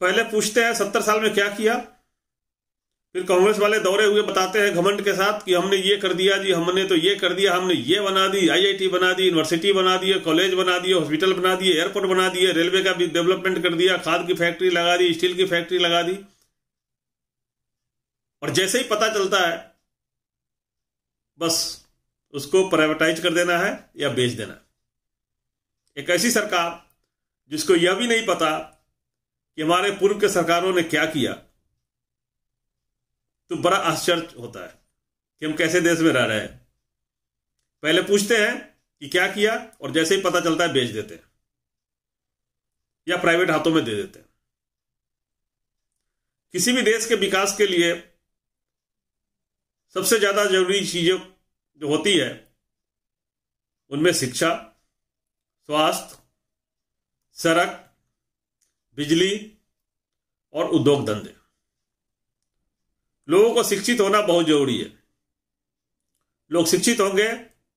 पहले पूछते हैं सत्तर साल में क्या किया फिर कांग्रेस वाले दौरे हुए बताते हैं घमंड के साथ कि हमने ये कर दिया जी हमने तो ये कर दिया हमने ये बना दी आईआईटी बना दी यूनिवर्सिटी बना दी कॉलेज बना दिए हॉस्पिटल बना दिए एयरपोर्ट बना दिए रेलवे का भी डेवलपमेंट कर दिया खाद की फैक्ट्री लगा दी स्टील की फैक्ट्री लगा दी और जैसे ही पता चलता है बस उसको प्राइवेटाइज कर देना है या बेच देना है एक ऐसी सरकार जिसको यह भी नहीं पता कि हमारे पूर्व के सरकारों ने क्या किया तो बड़ा आश्चर्य होता है कि हम कैसे देश में रह रहे हैं पहले पूछते हैं कि क्या किया और जैसे ही पता चलता है बेच देते हैं या प्राइवेट हाथों में दे देते हैं किसी भी देश के विकास के लिए सबसे ज्यादा जरूरी चीजें जो होती है उनमें शिक्षा स्वास्थ्य सड़क बिजली और उद्योग धंधे लोगों को शिक्षित होना बहुत जरूरी है लोग शिक्षित होंगे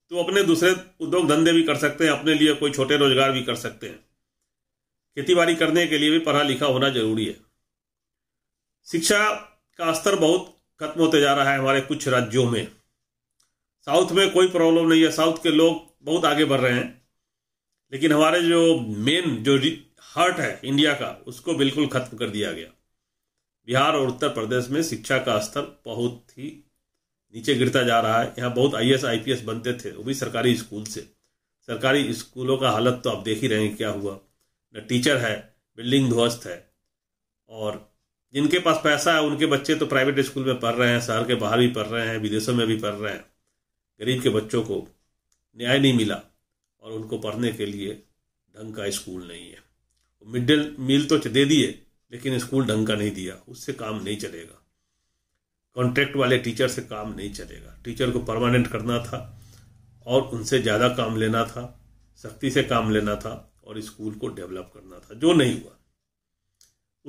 तो अपने दूसरे उद्योग धंधे भी कर सकते हैं अपने लिए कोई छोटे रोजगार भी कर सकते हैं खेती करने के लिए भी पढ़ा लिखा होना जरूरी है शिक्षा का स्तर बहुत खत्म होते जा रहा है हमारे कुछ राज्यों में साउथ में कोई प्रॉब्लम नहीं है साउथ के लोग बहुत आगे बढ़ रहे हैं लेकिन हमारे जो मेन जो हर्ट है इंडिया का उसको बिल्कुल खत्म कर दिया गया बिहार और उत्तर प्रदेश में शिक्षा का स्तर बहुत ही नीचे गिरता जा रहा है यहाँ बहुत आई एस आई बनते थे वो भी सरकारी स्कूल से सरकारी स्कूलों का हालत तो आप देख ही रहे हैं क्या हुआ न टीचर है बिल्डिंग ध्वस्त है और जिनके पास पैसा है उनके बच्चे तो प्राइवेट स्कूल में पढ़ रहे हैं शहर के बाहर भी पढ़ रहे हैं विदेशों में भी पढ़ रहे हैं गरीब के बच्चों को न्याय नहीं मिला और उनको पढ़ने के लिए ढंग का स्कूल नहीं है मिड डे मील तो दे दिए लेकिन स्कूल ढंग का नहीं दिया उससे काम नहीं चलेगा कॉन्ट्रैक्ट वाले टीचर से काम नहीं चलेगा टीचर को परमानेंट करना था और उनसे ज़्यादा काम लेना था सख्ती से काम लेना था और स्कूल को डेवलप करना था जो नहीं हुआ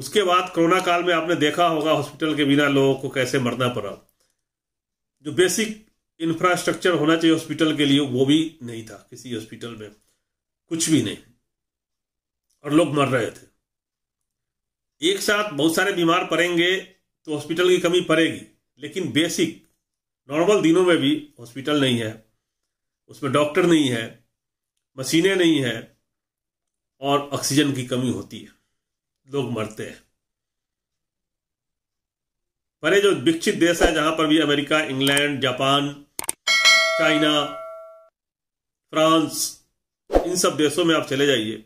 उसके बाद कोरोना काल में आपने देखा होगा हॉस्पिटल के बिना लोगों को कैसे मरना पड़ा जो बेसिक इंफ्रास्ट्रक्चर होना चाहिए हॉस्पिटल के लिए वो भी नहीं था किसी हॉस्पिटल में कुछ भी नहीं और लोग मर रहे थे एक साथ बहुत सारे बीमार पड़ेंगे तो हॉस्पिटल की कमी पड़ेगी लेकिन बेसिक नॉर्मल दिनों में भी हॉस्पिटल नहीं है उसमें डॉक्टर नहीं है मशीनें नहीं है और ऑक्सीजन की कमी होती है लोग मरते हैं परे जो विकसित देश है जहां पर भी America England Japan China France इन सब देशों में आप चले जाइए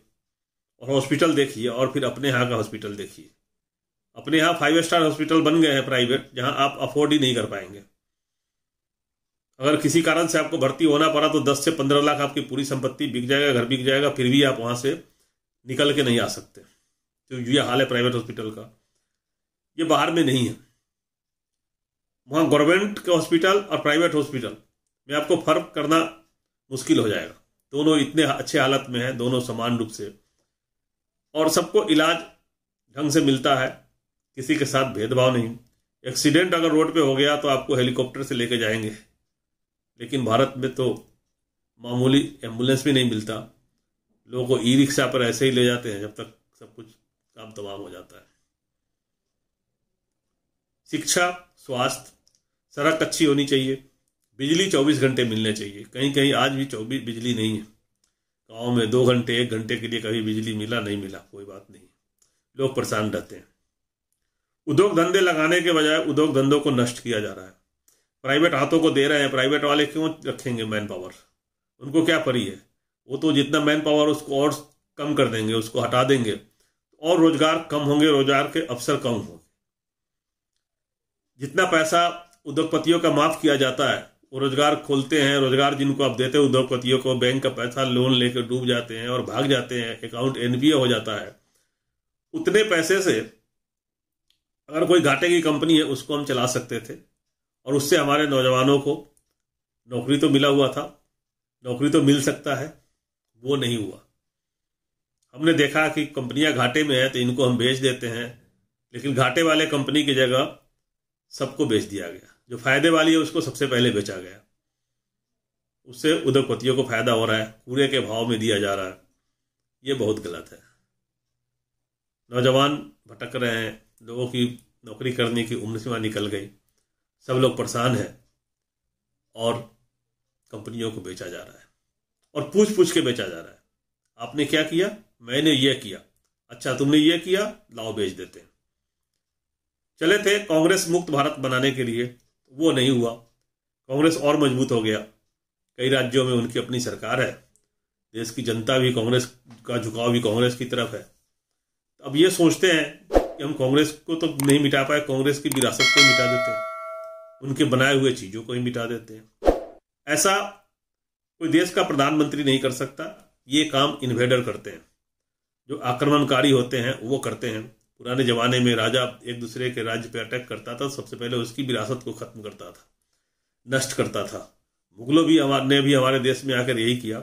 हॉस्पिटल देखिए और फिर अपने यहाँ का हॉस्पिटल देखिए अपने यहाँ फाइव स्टार हॉस्पिटल बन गए हैं प्राइवेट जहाँ आप अफोर्ड ही नहीं कर पाएंगे अगर किसी कारण से आपको भर्ती होना पड़ा तो दस से पंद्रह लाख आपकी पूरी संपत्ति बिक जाएगा घर बिक जाएगा फिर भी आप वहाँ से निकल के नहीं आ सकते तो ये हाल है प्राइवेट हॉस्पिटल का ये बाहर में नहीं है वहाँ गवर्नमेंट के हॉस्पिटल और प्राइवेट हॉस्पिटल में आपको फर्क करना मुश्किल हो जाएगा दोनों इतने अच्छे हालत में हैं दोनों समान रूप से और सबको इलाज ढंग से मिलता है किसी के साथ भेदभाव नहीं एक्सीडेंट अगर रोड पे हो गया तो आपको हेलीकॉप्टर से लेके जाएंगे लेकिन भारत में तो मामूली एम्बुलेंस भी नहीं मिलता लोगों को ई रिक्शा पर ऐसे ही ले जाते हैं जब तक सब कुछ काम तमाम हो जाता है शिक्षा स्वास्थ्य सड़क अच्छी होनी चाहिए बिजली 24 घंटे मिलने चाहिए कहीं कहीं आज भी 24 बिजली नहीं है गांव में दो घंटे एक घंटे के लिए कभी बिजली मिला नहीं मिला कोई बात नहीं लोग परेशान रहते हैं उद्योग धंधे लगाने के बजाय उद्योग धंधों को नष्ट किया जा रहा है प्राइवेट हाथों को दे रहे हैं प्राइवेट वाले क्यों रखेंगे मैन पावर उनको क्या परी है वो तो जितना मैन पावर उसको और कम कर देंगे उसको हटा देंगे और रोजगार कम होंगे रोजगार के अवसर कम होंगे जितना पैसा उद्योगपतियों का माफ किया जाता है वो रोजगार खोलते हैं रोजगार जिनको आप देते हैं उद्योगपतियों को बैंक का पैसा लोन लेकर डूब जाते हैं और भाग जाते हैं अकाउंट एनपीए हो जाता है उतने पैसे से अगर कोई घाटे की कंपनी है उसको हम चला सकते थे और उससे हमारे नौजवानों को नौकरी तो मिला हुआ था नौकरी तो मिल सकता है वो नहीं हुआ हमने देखा कि कंपनियां घाटे में है तो इनको हम बेच देते हैं लेकिन घाटे वाले कंपनी की जगह सबको बेच दिया गया जो फायदे वाली है उसको सबसे पहले बेचा गया उससे उद्योगपतियों को फायदा हो रहा है कूड़े के भाव में दिया जा रहा है ये बहुत गलत है नौजवान भटक रहे हैं लोगों की नौकरी करने की उम्र सीमा निकल गई सब लोग परेशान हैं और कंपनियों को बेचा जा रहा है और पूछ पूछ के बेचा जा रहा है आपने क्या किया मैंने ये किया अच्छा तुमने ये किया लाओ बेच देते हैं चले थे कांग्रेस मुक्त भारत बनाने के लिए वो नहीं हुआ कांग्रेस और मजबूत हो गया कई राज्यों में उनकी अपनी सरकार है देश की जनता भी कांग्रेस का झुकाव भी कांग्रेस की तरफ है अब ये सोचते हैं कि हम कांग्रेस को तो नहीं मिटा पाए कांग्रेस की विरासत को ही मिटा देते हैं उनके बनाए हुए चीज़ों को ही मिटा देते हैं ऐसा कोई देश का प्रधानमंत्री नहीं कर सकता ये काम इन्वेडर करते हैं जो आक्रमणकारी होते हैं वो करते हैं पुराने ज़माने में राजा एक दूसरे के राज्य पर अटैक करता था सबसे पहले उसकी विरासत को ख़त्म करता था नष्ट करता था मुगलों भी हमारे ने भी हमारे देश में आकर यही किया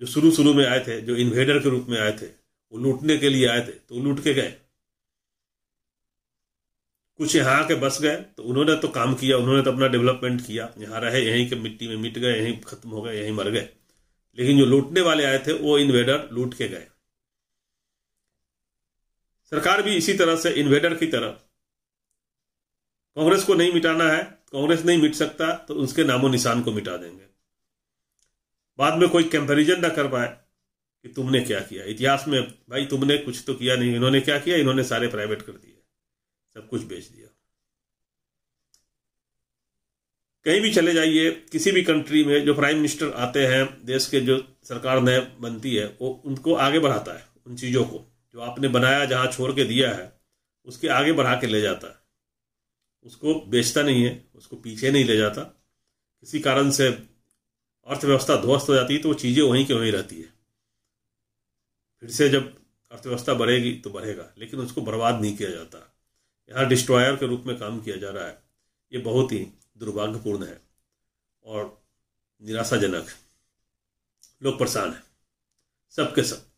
जो शुरू शुरू में आए थे जो इन्वेडर के रूप में आए थे वो लूटने के लिए आए थे तो लूट के गए कुछ यहाँ आके बस गए तो उन्होंने तो काम किया उन्होंने तो अपना डेवलपमेंट किया यहाँ रहे यहीं के मिट्टी में मिट गए यहीं खत्म हो गए यहीं मर गए लेकिन जो लूटने वाले आए थे वो इन्वेडर लूट के गए सरकार भी इसी तरह से इन्वेडर की तरह कांग्रेस को नहीं मिटाना है कांग्रेस नहीं मिट सकता तो उसके नामो निशान को मिटा देंगे बाद में कोई कंपेरिजन ना कर पाए कि तुमने क्या किया इतिहास में भाई तुमने कुछ तो किया नहीं इन्होंने क्या किया इन्होंने सारे प्राइवेट कर दिए सब कुछ बेच दिया कहीं भी चले जाइए किसी भी कंट्री में जो प्राइम मिनिस्टर आते हैं देश के जो सरकार नए बनती है वो उनको आगे बढ़ाता है उन चीज़ों को जो आपने बनाया जहाँ छोड़ के दिया है उसके आगे बढ़ा के ले जाता है उसको बेचता नहीं है उसको पीछे नहीं ले जाता किसी कारण से अर्थव्यवस्था ध्वस्त हो जाती है तो वो चीज़ें वहीं की वहीं रहती है फिर से जब अर्थव्यवस्था बढ़ेगी तो बढ़ेगा लेकिन उसको बर्बाद नहीं किया जाता यहाँ डिस्ट्रॉयर के रूप में काम किया जा रहा है ये बहुत ही दुर्भाग्यपूर्ण है और निराशाजनक लोग परेशान हैं सबके सब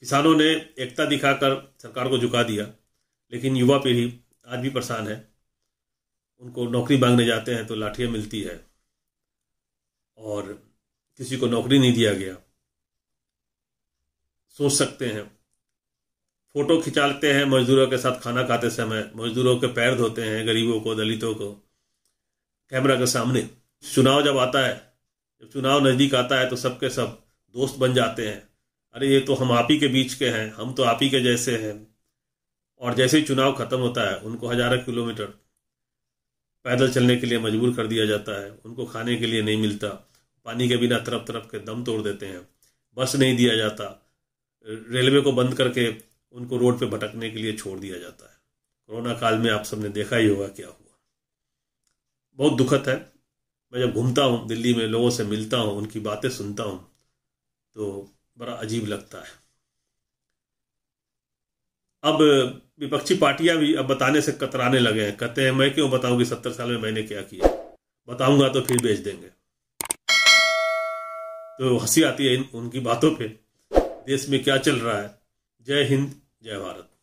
किसानों ने एकता दिखाकर सरकार को झुका दिया लेकिन युवा पीढ़ी आज भी परेशान है उनको नौकरी मांगने जाते हैं तो लाठियाँ मिलती है और किसी को नौकरी नहीं दिया गया सोच सकते हैं फोटो खिंचाते हैं मजदूरों के साथ खाना खाते समय मजदूरों के पैर धोते हैं गरीबों को दलितों को कैमरा के सामने चुनाव जब आता है जब चुनाव नज़दीक आता है तो सबके सब दोस्त बन जाते हैं अरे ये तो हम आप ही के बीच के हैं हम तो आप ही के जैसे हैं और जैसे ही चुनाव खत्म होता है उनको हजारों किलोमीटर पैदल चलने के लिए मजबूर कर दिया जाता है उनको खाने के लिए नहीं मिलता पानी के बिना तरफ तरफ के दम तोड़ देते हैं बस नहीं दिया जाता रेलवे को बंद करके उनको रोड पे भटकने के लिए छोड़ दिया जाता है कोरोना काल में आप सबने देखा ही होगा क्या हुआ बहुत दुखद है मैं जब घूमता हूँ दिल्ली में लोगों से मिलता हूँ उनकी बातें सुनता हूँ तो बड़ा अजीब लगता है अब विपक्षी पार्टियां भी अब बताने से कतराने लगे हैं कहते हैं मैं क्यों बताऊंगी सत्तर साल में मैंने क्या किया बताऊंगा तो फिर बेच देंगे तो हंसी आती है इन उनकी बातों पे देश में क्या चल रहा है जय हिंद जय भारत